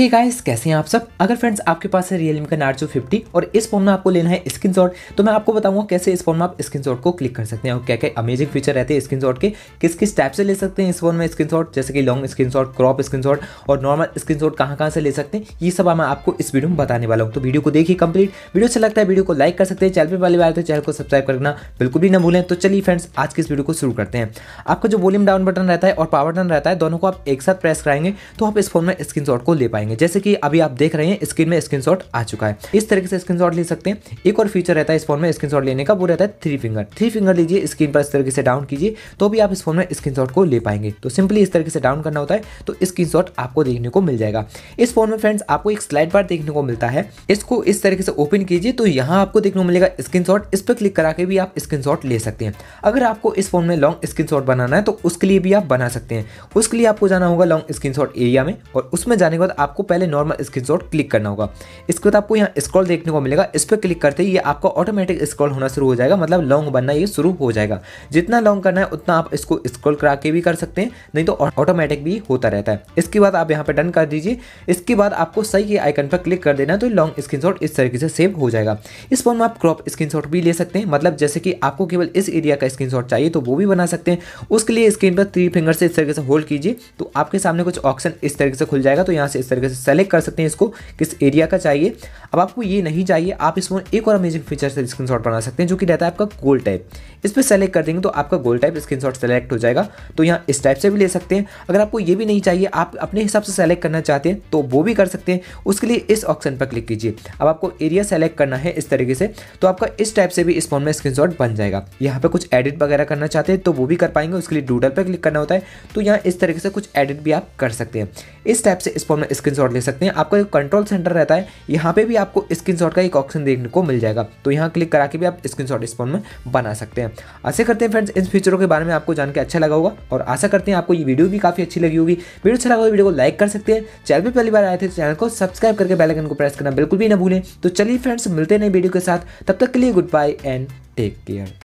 हे hey guys कैसे हैं आप सब अगर फ्रेंड्स आपके पास है रियलमी का नार्जो 50 और इस फोन में आपको लेना है स्क्रीन तो मैं आपको बताऊंगा कैसे इस फोन में आप स्क्रीन शॉट को क्लिक कर सकते हैं और क्या क्या अमेजिंग फीचर रहते हैं स्क्रीन के किस किस टाइप से ले सकते हैं इस फोन में स्क्रीन शॉट जैसे कि long screenshot crop screenshot और नॉर्मल स्क्रीन शॉट कहाँ कहाँ से ले सकते हैं ये सब मैं आपको इस वीडियो में बताने वाला हूँ तो वीडियो को देखिए कंप्लीट वीडियो अच्छा लगता है वीडियो को लाइक कर सकते हैं चैनल पर वाले बार तो चैनल को सब्सक्राइब करना बिल्कुल भी ना भूलें तो चलिए फ्रेंड्स आज की इस वीडियो को शुरू करते हैं आपका जो वॉल्यूम डाउन बटन रहता है और पावर बटन रहता है दोनों को आप एक साथ प्रेस कराएंगे तो आप इस फोन में स्क्रीन को ले पाएंगे जाएंगे जैसे कि अभी आप देख रहे हैं स्क्रीन में स्क्रीन आ चुका है इस तरीके से स्क्रीन ले सकते हैं एक और फीचर रहता है इस फोन में स्क्रीन लेने का वो रहता है थ्री फिंगर थ्री फिंगर लीजिए स्क्रीन पर इस तरीके से डाउन कीजिए तो भी आप इस फोन में स्क्रीन को ले पाएंगे तो सिंपली इस तरीके से डाउन करना होता है तो स्क्रीन आपको देखने को मिल जाएगा इस फोन में फ्रेंड्स आपको एक स्लाइड बार देखने को मिलता है इसको इस तरीके से ओपन कीजिए तो यहाँ आपको देखने को मिलेगा स्क्रीन इस पर क्लिक करा के भी आप स्क्रीन ले सकते हैं अगर आपको इस फोन में लॉन्ग स्क्रीन बनाना है तो उसके लिए भी आप बना सकते हैं उसके लिए आपको जाना होगा लॉन्ग स्क्रीन एरिया में और उसमें जाने के बाद आप आपको पहले नॉर्मल स्क्रीन क्लिक करना होगा इसके बाद आपको यहाँ स्क्रॉल देखने को मिलेगा इस पर क्लिक करते ही ये आपका ऑटोमेटिक स्क्रॉल होना शुरू हो जाएगा मतलब लॉन्ग बनना ये शुरू हो जाएगा जितना लॉन्ग करना है उतना आप इसको स्क्रॉल करा के भी कर सकते हैं नहीं तो ऑटोमेटिक भी होता रहता है इसके बाद आप यहाँ पर डन कर दीजिए इसके बाद आपको सही के आइकन पर क्लिक कर देना तो लॉन्ग स्क्रीन इस तरीके से सेव हो जाएगा इस फोन में आप क्रॉप स्क्रीन भी ले सकते हैं मतलब जैसे कि आपको केवल इस एरिया का स्क्रीन चाहिए तो वो भी बना सकते हैं उसके लिए स्क्रीन पर थ्री फिंगर से इस तरीके से होल्ड कीजिए तो आपके सामने कुछ ऑप्शन इस तरीके से खुल जाएगा तो यहाँ से इस तरीके से सेलेक्ट कर सकते हैं इसको किस एरिया का चाहिए अब आपको ये नहीं चाहिए आप इस फोन एक और अमेजिंग फीचर से स्क्रीन बना सकते हैं जो कि रहता है आपका गोल टाइप इस पर सेलेक्ट कर देंगे तो आपका गोल टाइप स्क्रीन सेलेक्ट हो जाएगा तो यहाँ इस टाइप से भी ले सकते हैं अगर आपको ये भी नहीं चाहिए आप अपने हिसाब से सेलेक्ट करना चाहते हैं तो वो भी कर सकते हैं उसके लिए इस ऑप्शन पर क्लिक कीजिए अब आपको एरिया सेलेक्ट करना है इस तरीके से तो आपका इस टाइप से भी इस फोन में स्क्रीन बन जाएगा यहाँ पर कुछ एडिट वगैरह करना चाहते हैं तो वो भी कर पाएंगे उसके लिए डूडल पर क्लिक करना होता है तो यहाँ इस तरीके से कुछ एडिट भी आप कर सकते हैं इस टाइप से इस फोन में स्क्रीन स्क्रीनशॉट ले सकते हैं आपका जो कंट्रोल सेंटर रहता है यहाँ पे भी आपको शॉट का एक ऑप्शन देखने को मिल जाएगा तो यहाँ क्लिक करा के भी आप स्क्रीन इस फोन में बना सकते हैं ऐसे करते हैं फ्रेंड्स इन फीचरों के बारे में आपको जानकर अच्छा लगा होगा और आशा करते हैं आपको ये वीडियो भी काफ़ी अच्छी लगी होगी वीडियो अच्छा लगा तो वीडियो को लाइक कर सकते हैं चैनल पर पहली बार आए थे चैनल तो को सब्सक्राइब करके बैलकन को प्रेस करना बिल्कुल भी ना भूलें तो चलिए फ्रेंड्स मिलते हैं वीडियो के साथ तब तक के लिए goodbye and take care